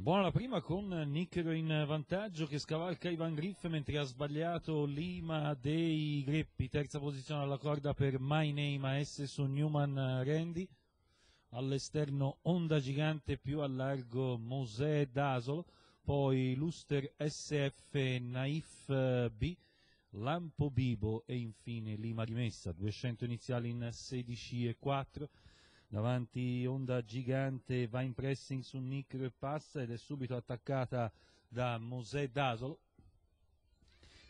Buona la prima con Nicchero in vantaggio che scavalca Ivan Griff mentre ha sbagliato Lima dei Greppi, terza posizione alla corda per My Name AS su Newman Randy, all'esterno Onda Gigante più a largo Mosè Dasolo, poi Luster SF Naif B, Lampo Bibo e infine Lima Rimessa, 200 iniziali in 16 e 4 davanti Onda Gigante, va in pressing su Nicro e passa ed è subito attaccata da Mosè Dasolo.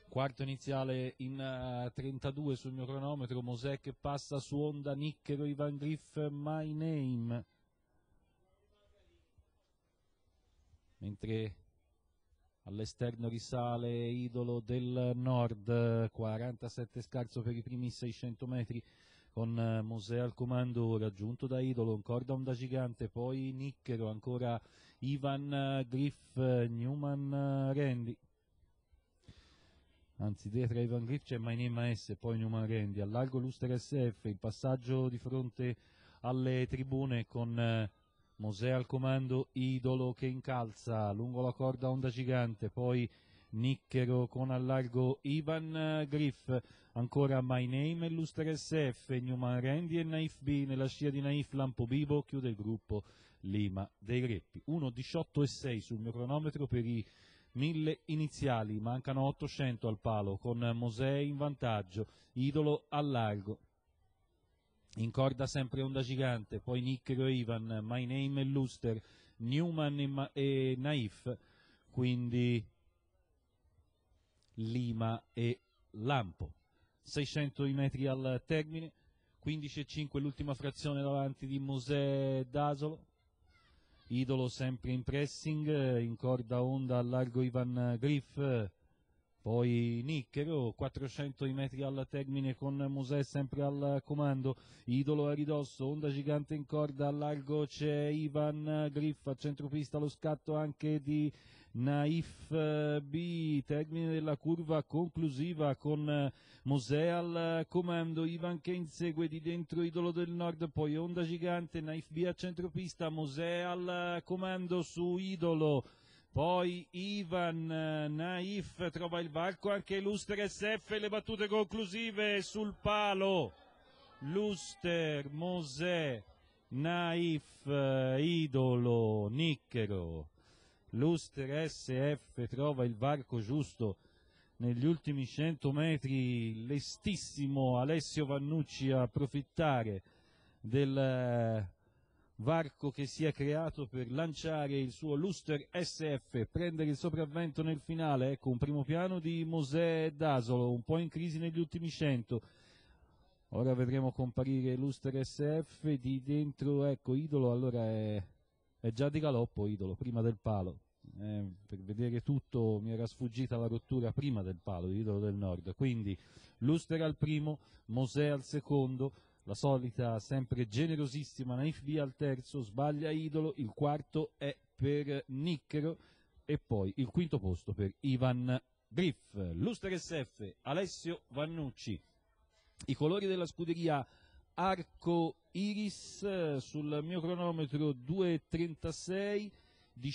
Quarto iniziale in uh, eh, 32 sul mio cronometro, Mosè che passa su Onda Nicchero Ivan Griff, My Name. Mentre All'esterno risale Idolo del Nord, 47 scarso per i primi 600 metri con eh, Mosè al comando raggiunto da Idolo, ancora da onda Gigante, poi Nicchero, ancora Ivan eh, Griff, eh, Newman Randy, anzi dietro a Ivan Griff c'è Mainema S, poi Newman Randy, Allargo Luster SF, il passaggio di fronte alle tribune con Mosè al comando, Idolo che incalza, lungo la corda Onda Gigante, poi Nicchero con allargo Ivan eh, Griff, ancora My Name e Luster SF, Newman Randy e Naif B, nella scia di Naif Lampo Bibo chiude il gruppo Lima dei Greppi. 1.18.6 sul mio cronometro per i 1000 iniziali, mancano 800 al palo con Mosè in vantaggio, Idolo allargo. In corda sempre Onda Gigante, poi Nicchero e Ivan, My Name e Luster, Newman e, Ma e Naif, quindi Lima e Lampo. 600 i metri al termine, 15,5 l'ultima frazione davanti di Mosè D'Asolo, Idolo sempre in pressing, in corda onda al largo Ivan Griff, poi Nicchero, 400 i metri al termine con Mosè sempre al comando, Idolo a ridosso, onda gigante in corda, al largo c'è Ivan Griff, a centropista lo scatto anche di Naif eh, B, termine della curva conclusiva con eh, Mosè al eh, comando, Ivan che insegue di dentro Idolo del Nord, poi Onda Gigante, Naif B a centropista, Mosè al comando su Idolo, poi Ivan Naif trova il varco anche Luster SF, le battute conclusive sul palo. Luster, Mosè, Naif, Idolo, Nicchero l'Uster SF trova il varco giusto negli ultimi 100 metri lestissimo Alessio Vannucci a approfittare del eh, varco che si è creato per lanciare il suo Luster SF, prendere il sopravvento nel finale, ecco un primo piano di Mosè Dasolo, un po' in crisi negli ultimi 100, ora vedremo comparire Luster SF di dentro, ecco Idolo allora è è già di galoppo Idolo, prima del palo. Eh, per vedere tutto mi era sfuggita la rottura prima del palo di Idolo del Nord. Quindi Luster al primo, Mosè al secondo, la solita sempre generosissima Naif B al terzo, sbaglia Idolo, il quarto è per Nicchero e poi il quinto posto per Ivan Griff. Luster SF, Alessio Vannucci. I colori della scuderia arco iris eh, sul mio cronometro 2.36